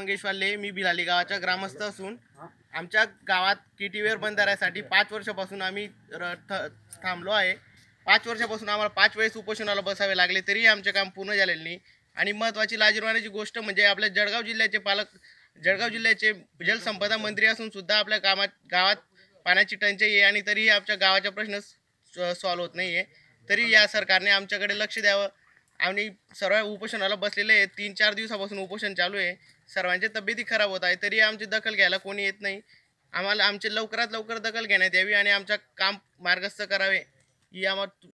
मंगेशवाले मी भिलाली गावाचा ग्रामस्थ असून आमच्या गावात किटीवेअर बंद राहण्यासाठी पाच वर्षापासून आम्ही थांबलो आहे पाच वर्षापासून आम्हाला पाच वेळेस उपोषणाला बसावे लागले तरीही आमचे काम पूर्ण झालेलं नाही आणि महत्त्वाची लाजीरवाण्याची गोष्ट म्हणजे आपल्या जळगाव जिल्ह्याचे पालक जळगाव जिल्ह्याचे जलसंपदा मंत्री असून सुद्धा आपल्या कामात गावात पाण्याची टंचाई आहे आणि तरीही आमच्या गावाचा प्रश्न सॉल्व्ह होत नाही आहे तरी या सरकारने आमच्याकडे लक्ष द्यावं आम्ही सर्व उपोषणाला बसलेले आहेत तीन चार दिवसापासून उपोषण चालू आहे सर्वांच्या तब्येती खराब होत आहे तरी आमची दखल घ्यायला कोणी येत नाही आम्हाला आमची लवकरात लवकर दखल घेण्यात यावी आणि आमच्या काम मार्गस्थ करावे ही आम्हाला